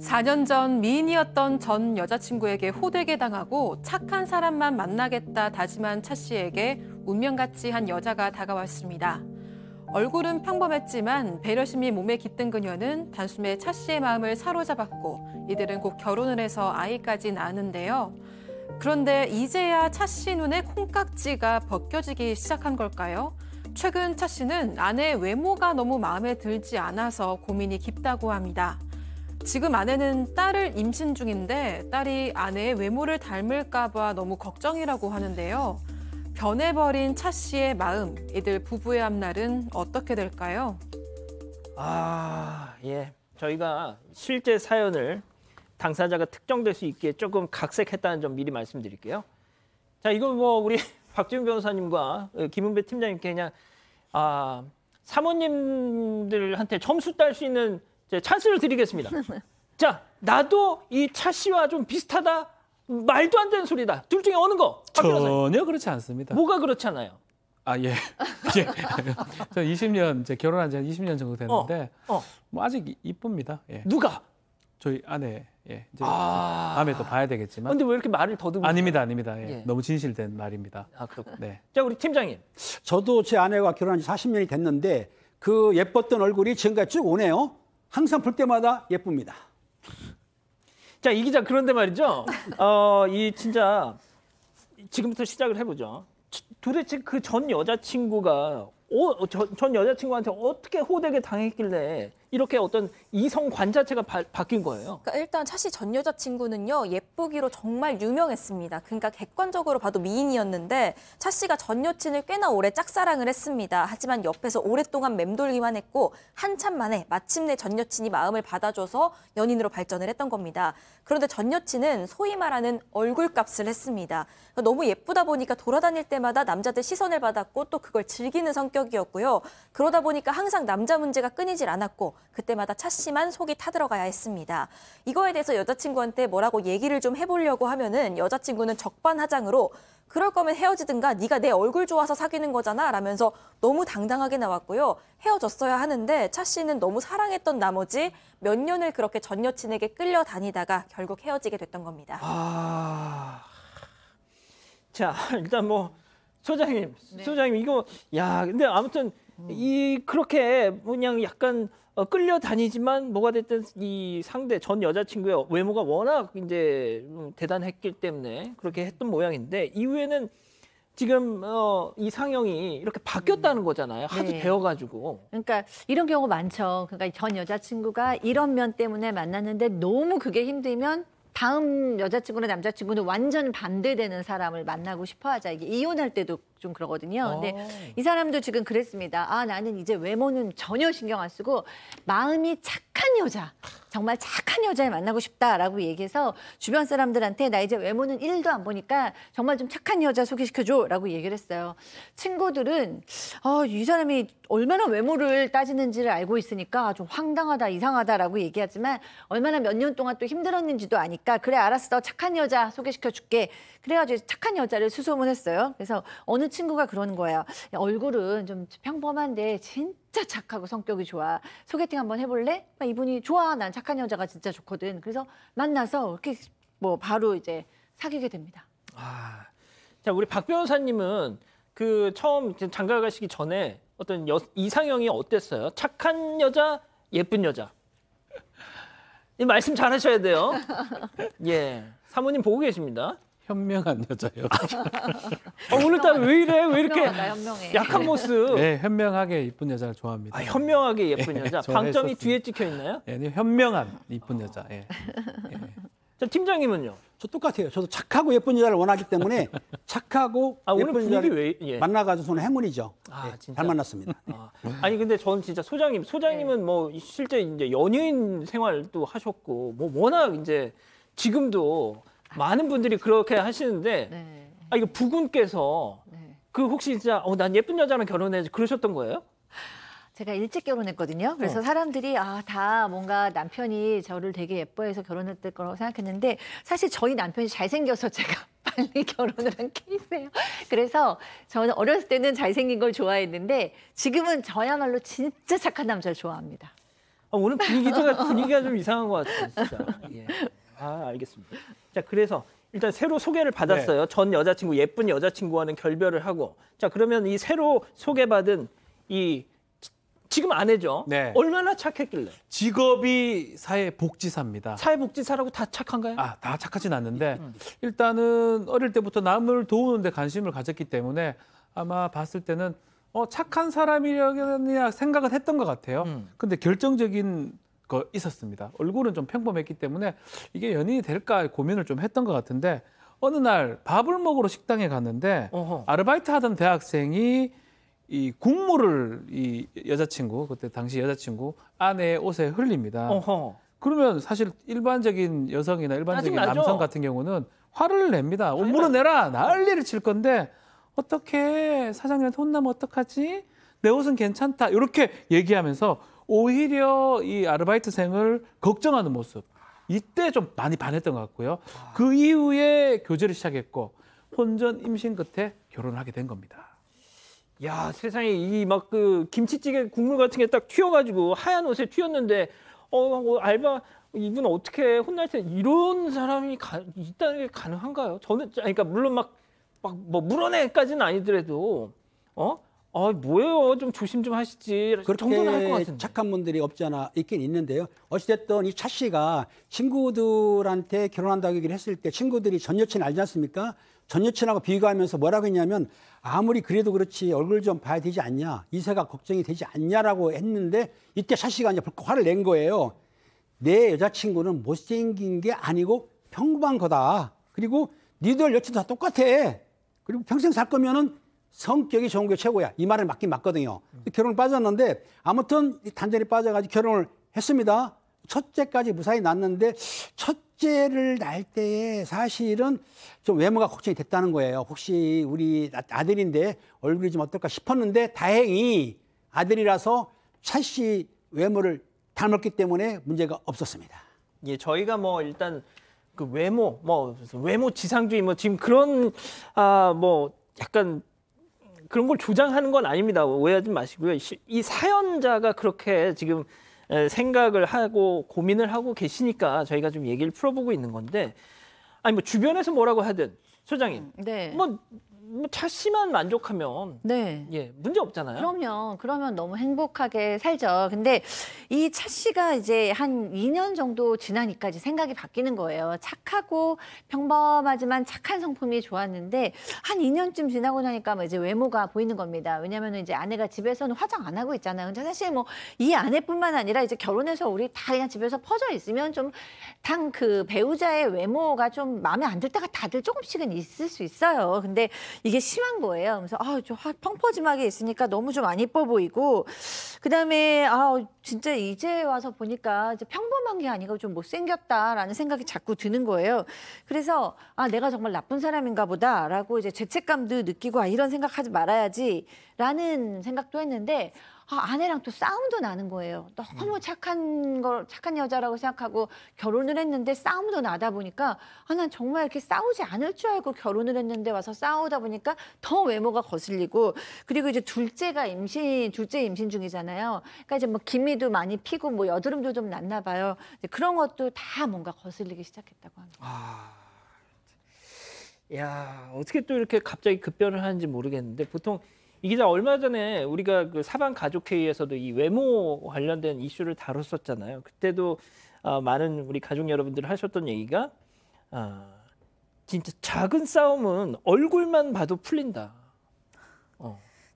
4년 전 미인이었던 전 여자친구에게 호되게 당하고 착한 사람만 만나겠다 다짐한 차 씨에게 운명같이 한 여자가 다가왔습니다. 얼굴은 평범했지만 배려심이 몸에 깃든 그녀는 단숨에 차 씨의 마음을 사로잡았고 이들은 곧 결혼을 해서 아이까지 낳았는데요. 그런데 이제야 차 씨 눈에 콩깍지가 벗겨지기 시작한 걸까요? 최근 차 씨는 아내의 외모가 너무 마음에 들지 않아서 고민이 깊다고 합니다. 지금 아내는 딸을 임신 중인데 딸이 아내의 외모를 닮을까 봐 너무 걱정이라고 하는데요. 변해버린 차 씨의 마음, 이들 부부의 앞날은 어떻게 될까요? 아, 예. 저희가 실제 사연을 당사자가 특정될 수 있게 조금 각색했다는 점 미리 말씀드릴게요. 자, 이건 뭐 우리 박지훈 변호사님과 김은배 팀장님께 그냥 아, 사모님들한테 점수 딸 수 있는 예, 찬스를 드리겠습니다. 자, 나도 이 차 씨와 좀 비슷하다. 말도 안 되는 소리다. 둘 중에 어느 거? 전혀 그렇지 않습니다. 뭐가 그렇잖아요아 예. 예. 저 20년 제 결혼한 지 20년 정도 됐는데 어, 어. 뭐 아직 이쁩니다. 예. 누가? 저희 아내. 예. 이제 아... 다음에 또 봐야 되겠지만. 근데 왜 이렇게 말을 더듬어 아닙니다. 아닙니다. 예. 예. 너무 진실된 말입니다. 아, 그렇군 네. 자, 우리 팀장님. 저도 제 아내와 결혼한 지 40년이 됐는데 그 예뻤던 얼굴이 지금까지 쭉 오네요. 항상 볼 때마다 예쁩니다. 자, 이 기자 그런데 말이죠. 어, 이 진짜 지금부터 시작을 해보죠. 도대체 그 전 여자친구가 어, 전, 전 여자친구한테 어떻게 호되게 당했길래 이렇게 어떤 이성 관자체가 바, 뀐 거예요. 그러니까 일단 차 씨 전 여자친구는요 예쁘기로 정말 유명했습니다. 그러니까 객관적으로 봐도 미인이었는데 차 씨가 전 여친을 꽤나 오래 짝사랑을 했습니다. 하지만 옆에서 오랫동안 맴돌기만 했고 한참 만에 마침내 전 여친이 마음을 받아줘서 연인으로 발전을 했던 겁니다. 그런데 전 여친은 소위 말하는 얼굴값을 했습니다. 그러니까 너무 예쁘다 보니까 돌아다닐 때마다 남자들 시선을 받았고 또 그걸 즐기는 성격이었고요. 그러다 보니까 항상 남자 문제가 끊이질 않았고 그때마다 차 씨만 속이 타들어가야 했습니다. 이거에 대해서 여자친구한테 뭐라고 얘기를 좀 해보려고 하면은 여자친구는 적반하장으로 그럴 거면 헤어지든가 네가 내 얼굴 좋아서 사귀는 거잖아 라면서 너무 당당하게 나왔고요. 헤어졌어야 하는데 차 씨는 너무 사랑했던 나머지 몇 년을 그렇게 전 여친에게 끌려다니다가 결국 헤어지게 됐던 겁니다. 아... 자 일단 뭐 소장님, 네. 소장님 이거 야 근데 아무튼 음. 이 그렇게 그냥 약간 어, 끌려다니지만 뭐가 됐든 이 상대 전 여자친구의 외모가 워낙 이제 음, 대단했기 때문에 그렇게 했던 모양인데 이후에는 지금 어, 이 상영이 이렇게 바뀌었다는 음. 거잖아요. 하도 네. 배어가지고 그러니까 이런 경우 많죠. 그러니까 전 여자친구가 이런 면 때문에 만났는데 너무 그게 힘들면 다음 여자친구나 남자친구는 완전 반대되는 사람을 만나고 싶어하자. 이게 이혼할 때도 좀 그러거든요. 오. 어. 근데 이 사람도 지금 그랬습니다. 아 나는 이제 외모는 전혀 신경 안 쓰고 마음이 착한 여자, 정말 착한 여자를 만나고 싶다라고 얘기해서 주변 사람들한테 나 이제 외모는 1도 안 보니까 정말 좀 착한 여자 소개시켜줘라고 얘기를 했어요. 친구들은 아, 이 사람이 얼마나 외모를 따지는지를 알고 있으니까 좀 황당하다, 이상하다라고 얘기하지만 얼마나 몇 년 동안 또 힘들었는지도 아니까 그래 알았어 착한 여자 소개시켜줄게 그래가지고 착한 여자를 수소문했어요. 그래서 어느 친구가 그러는 거예요. 야, 얼굴은 좀 평범한데 진짜 착하고 성격이 좋아. 소개팅 한번 해볼래? 이분이 좋아. 난 착한 여자가 진짜 좋거든. 그래서 만나서 이렇게 뭐 바로 이제 사귀게 됩니다. 아, 자 우리 박 변호사님은 그 처음 장가 가시기 전에 어떤 여, 이상형이 어땠어요? 착한 여자, 예쁜 여자. 이 말씀 잘 하셔야 돼요. 예. 사모님 보고 계십니다. 현명한 여자예요. 어, 아, 오늘따라 왜 이래? 왜 이렇게 약한 네. 모습? 네, 현명하게 이쁜 여자를 좋아합니다. 아, 현명하게 예쁜 네, 여자. 네, 방점이 뒤에 찍혀 있나요? 네, 현명한 이쁜 어. 여자. 예. 예. 자, 팀장님은요? 저 똑같아요. 저도 착하고 예쁜 여자를 원하기 때문에 착하고 아, 예쁜 여자를 왜, 예. 만나가지고 저는 행운이죠. 아, 네, 진짜? 잘 만났습니다. 아, 아니 근데 저는 진짜 소장님, 소장님은 네. 뭐 실제 이제 연예인 생활도 하셨고 뭐 워낙 이제 지금도 많은 분들이 그렇게 하시는데 네. 아 이거 부군께서 네. 그 혹시 진짜 어난 예쁜 여자랑 결혼해야지 그러셨던 거예요? 제가 일찍 결혼했거든요. 그래서 어. 사람들이 아, 다 뭔가 남편이 저를 되게 예뻐해서 결혼했을 거라고 생각했는데 사실 저희 남편이 잘생겨서 제가 빨리 결혼을 한 케이스예요. 그래서 저는 어렸을 때는 잘생긴 걸 좋아했는데 지금은 저야말로 진짜 착한 남자를 좋아합니다. 아, 오늘 분위기가 분위기가 좀 이상한 것 같아요, 진짜. 예. 아, 알겠습니다. 자, 그래서 일단 새로 소개를 받았어요. 네. 전 여자친구, 예쁜 여자친구와는 결별을 하고. 자, 그러면 이 새로 소개받은 이 지금 아내죠. 네. 얼마나 착했길래? 직업이 사회복지사입니다. 사회복지사라고 다 착한가요? 아, 다 착하진 않는데 음. 일단은 어릴 때부터 남을 도우는데 관심을 가졌기 때문에 아마 봤을 때는 어, 착한 사람이라냐 생각은 했던 것 같아요. 음. 근데 결정적인 거 있었습니다. 얼굴은 좀 평범했기 때문에 이게 연인이 될까 고민을 좀 했던 것 같은데 어느 날 밥을 먹으러 식당에 갔는데 어허. 아르바이트 하던 대학생이 이 국물을 이 여자친구 그때 당시 여자친구 아내의 옷에 흘립니다. 어허. 그러면 사실 일반적인 여성이나 일반적인 남성 같은 경우는 화를 냅니다. 옷 물어내라 난리를 칠 건데 어떻게 사장님한테 혼나면 어떡하지? 내 옷은 괜찮다 이렇게 얘기하면서 오히려 이 아르바이트생을 걱정하는 모습 이때 좀 많이 반했던 것 같고요. 그 이후에 교제를 시작했고 혼전 임신 끝에 결혼을 하게 된 겁니다. 야 세상에 이 막 그 김치찌개 국물 같은 게 딱 튀어가지고 하얀 옷에 튀었는데 어, 뭐 알바 이분 어떻게 혼날 텐 이런 사람이 가, 있다는 게 가능한가요? 저는 그러니까 물론 막 막 뭐 물어내까지는 아니더라도 어아 뭐예요? 좀 조심 좀 하시지. 그렇게 착한 분들이 없지 않아 있긴 있는데요. 어찌됐든 이 차 씨가 친구들한테 결혼한다고 얘기를 했을 때 친구들이 전 여친 알지 않습니까? 전 여친하고 비교하면서 뭐라고 했냐면 아무리 그래도 그렇지 얼굴 좀 봐야 되지 않냐 이세가 걱정이 되지 않냐라고 했는데 이때 차 씨가 이제 벌컥 화를 낸 거예요. 내 여자친구는 못생긴 게 아니고 평범한 거다. 그리고 니들 여친다 똑같아. 그리고 평생 살 거면은 성격이 좋은 게 최고야. 이 말을 맞긴 맞거든요. 결혼을 빠졌는데 아무튼 단전이 빠져가지고 결혼을 했습니다. 첫째까지 무사히 낳았는데 첫째를 낳을 때에 사실은 좀 외모가 걱정이 됐다는 거예요. 혹시 우리 아, 아들인데 얼굴이 좀 어떨까 싶었는데 다행히 아들이라서 찰씨 외모를 닮았기 때문에 문제가 없었습니다. 예, 저희가 뭐 일단 그 외모, 뭐 외모 지상주의 뭐 지금 그런 아 뭐 약간 그런 걸 조장하는 건 아닙니다. 오해하지 마시고요. 이 사연자가 그렇게 지금 생각을 하고 고민을 하고 계시니까 저희가 좀 얘기를 풀어보고 있는 건데 아니 뭐 주변에서 뭐라고 하든 소장님 음, 네. 뭐뭐 차씨만 만족하면 네. 예, 문제 없잖아요. 그럼요. 그러면 너무 행복하게 살죠. 근데 이 차씨가 이제 한 2년 정도 지나니까 이제 생각이 바뀌는 거예요. 착하고 평범하지만 착한 성품이 좋았는데 한 2년쯤 지나고 나니까 뭐 이제 외모가 보이는 겁니다. 왜냐면 이제 아내가 집에서는 화장 안 하고 있잖아요. 근데 사실 뭐 이 아내뿐만 아니라 이제 결혼해서 우리 다 그냥 집에서 퍼져 있으면 좀 당 그 배우자의 외모가 좀 마음에 안 들 때가 다들 조금씩은 있을 수 있어요. 근데 이게 심한 거예요. 그래서 아, 저 펑퍼짐하게 있으니까 너무 좀 안 이뻐 보이고 그다음에 아, 진짜 이제 와서 보니까 이제 평범한 게 아니고 좀 못생겼다라는 생각이 자꾸 드는 거예요. 그래서 아, 내가 정말 나쁜 사람인가 보다라고 이제 죄책감도 느끼고 아, 이런 생각하지 말아야지라는 생각도 했는데 아, 아내랑 또 싸움도 나는 거예요. 너무 음. 착한 걸 착한 여자라고 생각하고 결혼을 했는데 싸움도 나다 보니까 아, 난 정말 이렇게 싸우지 않을 줄 알고 결혼을 했는데 와서 싸우다 보니까 더 외모가 거슬리고 그리고 이제 둘째가 임신 둘째 임신 중이잖아요. 그러니까 이제 뭐 기미도 많이 피고 뭐 여드름도 좀 났나 봐요. 그런 것도 다 뭔가 거슬리기 시작했다고 합니다. 아... 야 어떻게 또 이렇게 갑자기 급변을 하는지 모르겠는데 보통 이 기자 얼마 전에 우리가 그 사방 가족회의에서도 이 외모 관련된 이슈를 다뤘었잖아요. 그때도 어, 많은 우리 가족 여러분들 하셨던 얘기가 아, 진짜 작은 싸움은 얼굴만 봐도 풀린다.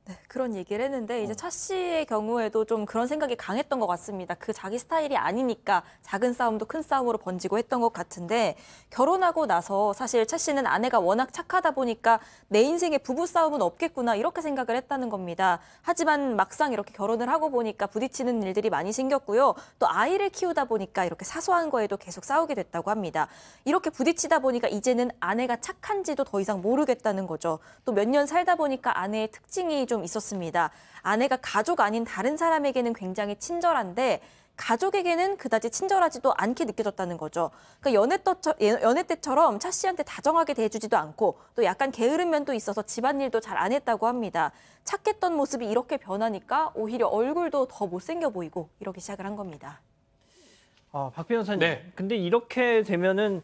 네, 그런 얘기를 했는데 이제 어. 차 씨의 경우에도 좀 그런 생각이 강했던 것 같습니다. 그 자기 스타일이 아니니까 작은 싸움도 큰 싸움으로 번지고 했던 것 같은데 결혼하고 나서 사실 차 씨는 아내가 워낙 착하다 보니까 내 인생에 부부 싸움은 없겠구나 이렇게 생각을 했다는 겁니다. 하지만 막상 이렇게 결혼을 하고 보니까 부딪히는 일들이 많이 생겼고요. 또 아이를 키우다 보니까 이렇게 사소한 거에도 계속 싸우게 됐다고 합니다. 이렇게 부딪히다 보니까 이제는 아내가 착한지도 더 이상 모르겠다는 거죠. 또 몇 년 살다 보니까 아내의 특징이 좀좀 있었습니다. 아내가 가족 아닌 다른 사람에게는 굉장히 친절한데 가족에게는 그다지 친절하지도 않게 느껴졌다는 거죠. 그러니까 연애, 떠처, 예, 연애 때처럼 차 씨한테 다정하게 대해주지도 않고 또 약간 게으른 면도 있어서 집안일도 잘 안 했다고 합니다. 착했던 모습이 이렇게 변하니까 오히려 얼굴도 더 못생겨 보이고 이렇게 시작을 한 겁니다. 아, 박 변호사님, 네. 근데 이렇게 되면은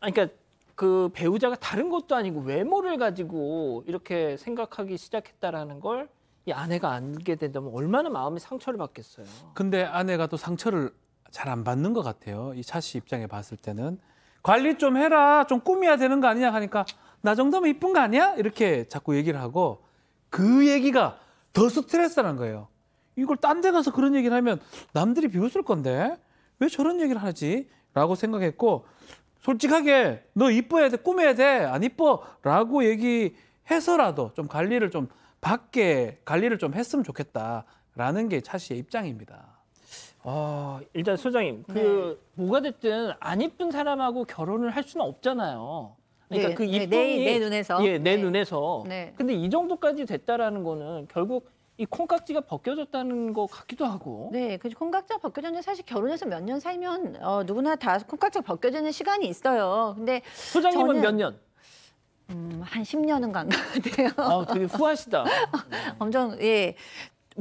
아, 그러니까 그 배우자가 다른 것도 아니고 외모를 가지고 이렇게 생각하기 시작했다라는 걸 이 아내가 알게 된다면 얼마나 마음이 상처를 받겠어요. 근데 아내가 또 상처를 잘 안 받는 것 같아요. 이 차 씨 입장에 봤을 때는 관리 좀 해라, 좀꾸미야 되는 거 아니냐 하니까 나 정도면 이쁜 거 아니야? 이렇게 자꾸 얘기를 하고 그 얘기가 더 스트레스라는 거예요. 이걸 딴 데 가서 그런 얘기를 하면 남들이 비웃을 건데 왜 저런 얘기를 하지? 라고 생각했고 솔직하게 너 이뻐야 돼, 꾸며야 돼, 안 이뻐라고 얘기해서라도 좀 관리를 좀 밖에 관리를 좀 했으면 좋겠다라는 게 차 씨의 입장입니다. 어, 일단 소장님 그 네. 뭐가 됐든 안 이쁜 사람하고 결혼을 할 수는 없잖아요. 그러니까 네, 그 네, 네, 이쁨이 네, 내, 내, 눈에서 예내 네. 눈에서. 근데 이 정도까지 됐다라는 거는 결국 이 콩깍지가 벗겨졌다는 것 같기도 하고. 네, 그 콩깍지가 벗겨졌는데 사실 결혼해서 몇 년 살면 어, 누구나 다 콩깍지가 벗겨지는 시간이 있어요. 근데 소장님은 저는... 몇 년? 음, 한 10년은 간 것 같아요. 아, 되게 후하시다. 엄청, 예.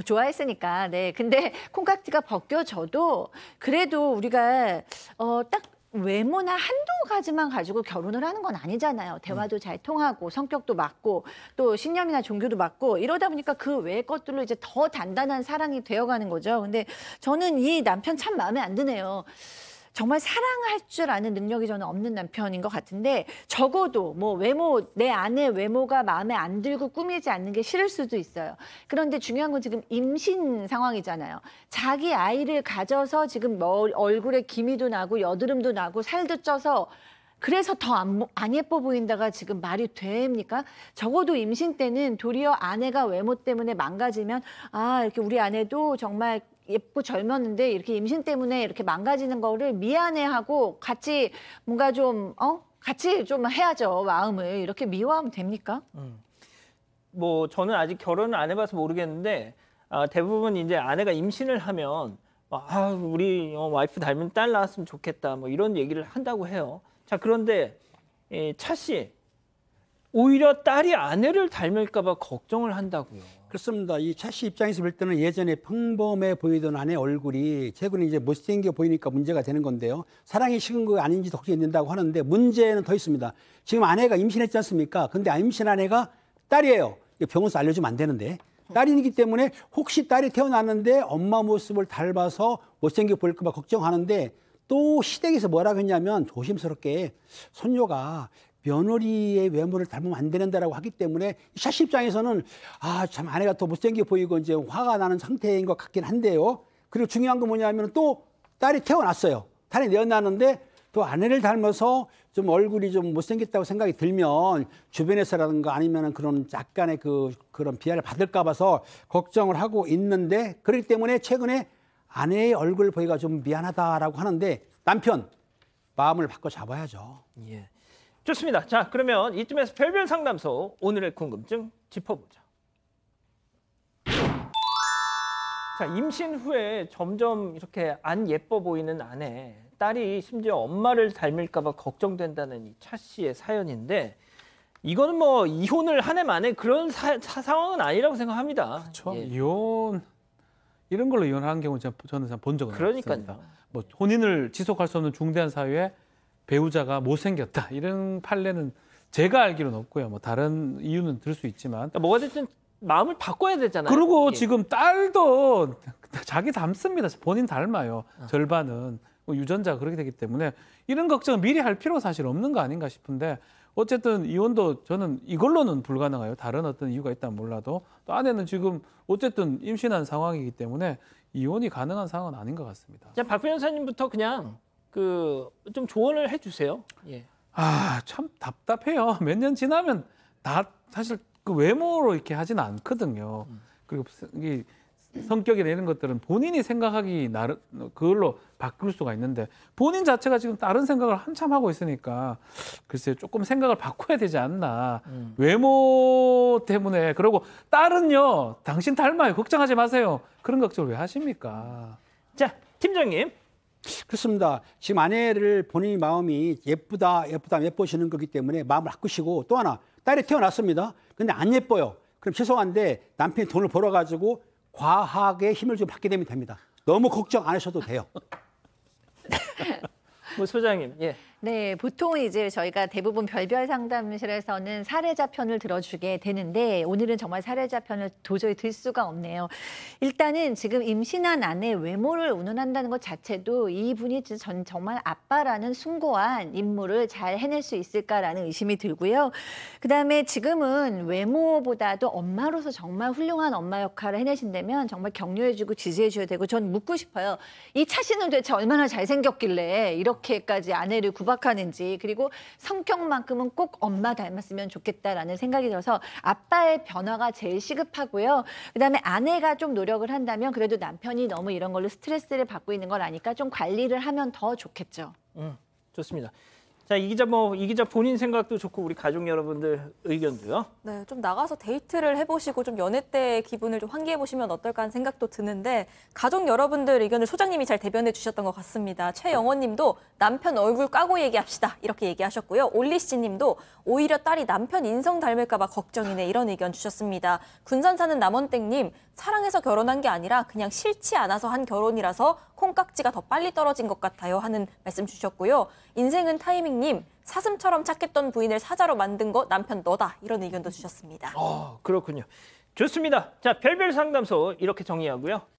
좋아했으니까. 네. 근데 콩깍지가 벗겨져도 그래도 우리가 어, 딱 외모나 한두 가지만 가지고 결혼을 하는 건 아니잖아요. 음. 대화도 잘 통하고 성격도 맞고 또 신념이나 종교도 맞고 이러다 보니까 그 외의 것들로 이제 더 단단한 사랑이 되어가는 거죠. 근데 저는 이 남편 참 마음에 안 드네요. 정말 사랑할 줄 아는 능력이 저는 없는 남편인 것 같은데 적어도 뭐 외모 내 아내 외모가 마음에 안 들고 꾸미지 않는 게 싫을 수도 있어요. 그런데 중요한 건 지금 임신 상황이잖아요. 자기 아이를 가져서 지금 얼굴에 기미도 나고 여드름도 나고 살도 쪄서 그래서 더안 안 예뻐 보인다가 지금 말이 됩니까? 적어도 임신 때는 도리어 아내가 외모 때문에 망가지면 아 이렇게 우리 아내도 정말 예쁘고 젊었는데 이렇게 임신 때문에 이렇게 망가지는 거를 미안해하고 같이 뭔가 좀 어? 같이 좀 해야죠 마음을 이렇게 미워하면 됩니까? 음. 뭐 저는 아직 결혼을 안 해봐서 모르겠는데 아, 대부분 이제 아내가 임신을 하면 뭐, 아 우리 어, 와이프 닮은 딸 낳았으면 좋겠다 뭐 이런 얘기를 한다고 해요. 자 그런데 예, 차씨 오히려 딸이 아내를 닮을까봐 걱정을 한다고요. 그렇습니다. 이 차 씨 입장에서 볼 때는 예전에 평범해 보이던 아내 얼굴이 최근에 이제 못생겨 보이니까 문제가 되는 건데요. 사랑이 식은 거 아닌지 독지가 된다고 하는데 문제는 더 있습니다. 지금 아내가 임신했지 않습니까? 근데 임신 한애가 딸이에요. 병원에서 알려주면 안 되는데. 딸이기 때문에 혹시 딸이 태어났는데 엄마 모습을 닮아서 못생겨 보일까봐 걱정하는데 또 시댁에서 뭐라고 했냐면 조심스럽게 손녀가 며느리의 외모를 닮으면 안된다라고 하기 때문에 샤시 입장에서는 아 참 아내가 더 못생겨 보이고 이제 화가 나는 상태인 것 같긴 한데요. 그리고 중요한 건 뭐냐면 또 딸이 태어났어요. 딸이 내어났는데또 아내를 닮아서 좀 얼굴이 좀 못생겼다고 생각이 들면 주변에서라든가 아니면 그런 약간의 그 그런 비하를 받을까 봐서 걱정을 하고 있는데 그렇기 때문에 최근에 아내의 얼굴 보기가 좀 미안하다라고 하는데 남편 마음을 바꿔 잡아야죠. 예. 좋습니다. 자, 그러면 이쯤에서 별별 상담소 오늘의 궁금증 짚어보죠. 자, 임신 후에 점점 이렇게 안 예뻐 보이는 아내, 딸이 심지어 엄마를 닮을까봐 걱정된다는 이 차 씨의 사연인데 이거는 뭐 이혼을 한 해 만에 그런 사, 사, 상황은 아니라고 생각합니다. 그렇죠. 예. 이혼 이런 걸로 이혼하는 경우 저는 본 적은 그러니까요. 없습니다. 뭐 혼인을 지속할 수 없는 중대한 사유에 배우자가 못생겼다 이런 판례는 제가 알기로는 없고요. 뭐 다른 이유는 들 수 있지만 그러니까 뭐가 됐든 마음을 바꿔야 되잖아요. 그리고 이게. 지금 딸도 자기 닮습니다. 본인 닮아요. 어. 절반은 뭐 유전자 그렇게 되기 때문에 이런 걱정 미리 할 필요 사실 없는 거 아닌가 싶은데 어쨌든 이혼도 저는 이걸로는 불가능해요. 다른 어떤 이유가 있다면 몰라도 또 아내는 지금 어쨌든 임신한 상황이기 때문에 이혼이 가능한 상황은 아닌 것 같습니다. 자, 박 변호사님부터 그냥 그좀 조언을 해주세요. 예. 아참 답답해요. 몇 년 지나면 다 사실 그 외모로 이렇게 하진 않거든요. 음. 그리고 이 성격이나 는 것들은 본인이 생각하기 나름 그걸로 바꿀 수가 있는데 본인 자체가 지금 다른 생각을 한참 하고 있으니까 글쎄 조금 생각을 바꿔야 되지 않나 음. 외모 때문에 그리고 딸은요 당신 닮아요 걱정하지 마세요 그런 걱정을 왜 하십니까 자 팀장님 그렇습니다. 지금 아내를 본인 마음이 예쁘다, 예쁘다 예뻐지는 거기 때문에 마음을 바꾸시고 또 하나 딸이 태어났습니다. 근데 안 예뻐요. 그럼 죄송한데 남편이 돈을 벌어가지고 과하게 힘을 좀 받게 되면 됩니다. 너무 걱정 안 하셔도 돼요. 뭐 소장님, 예. 네, 보통 이제 저희가 대부분 별별 상담실에서는 사례자 편을 들어주게 되는데 오늘은 정말 사례자 편을 도저히 들 수가 없네요. 일단은 지금 임신한 아내 외모를 운운한다는 것 자체도 이분이 전 정말 아빠라는 숭고한 임무를 잘 해낼 수 있을까라는 의심이 들고요. 그다음에 지금은 외모보다도 엄마로서 정말 훌륭한 엄마 역할을 해내신다면 정말 격려해주고 지지해줘야 되고 전 묻고 싶어요. 이 차씨는 대체 얼마나 잘생겼길래 이렇게까지 아내를 구박 구각하는지 그리고 성격만큼은 꼭 엄마 닮았으면 좋겠다라는 생각이 들어서 아빠의 변화가 제일 시급하고요. 그다음에 아내가 좀 노력을 한다면 그래도 남편이 너무 이런 걸로 스트레스를 받고 있는 걸 아니까 좀 관리를 하면 더 좋겠죠. 음, 좋습니다. 자, 이 기자 뭐이 기자 본인 생각도 좋고 우리 가족 여러분들 의견도요. 네, 좀 나가서 데이트를 해보시고 좀 연애 때 기분을 좀 환기해 보시면 어떨까 하는 생각도 드는데 가족 여러분들 의견을 소장님이 잘 대변해 주셨던 것 같습니다. 최영원님도 남편 얼굴 까고 얘기합시다 이렇게 얘기하셨고요. 올리 씨님도 오히려 딸이 남편 인성 닮을까봐 걱정이네 이런 의견 주셨습니다. 군산 사는 남원땡님 사랑해서 결혼한 게 아니라 그냥 싫지 않아서 한 결혼이라서 콩깍지가 더 빨리 떨어진 것 같아요 하는 말씀 주셨고요. 인생은 타이밍. 선생님 사슴처럼 착했던 부인을 사자로 만든 거 남편 너다 이런 의견도 주셨습니다. 어, 그렇군요. 좋습니다. 자 별별 상담소 이렇게 정리하고요.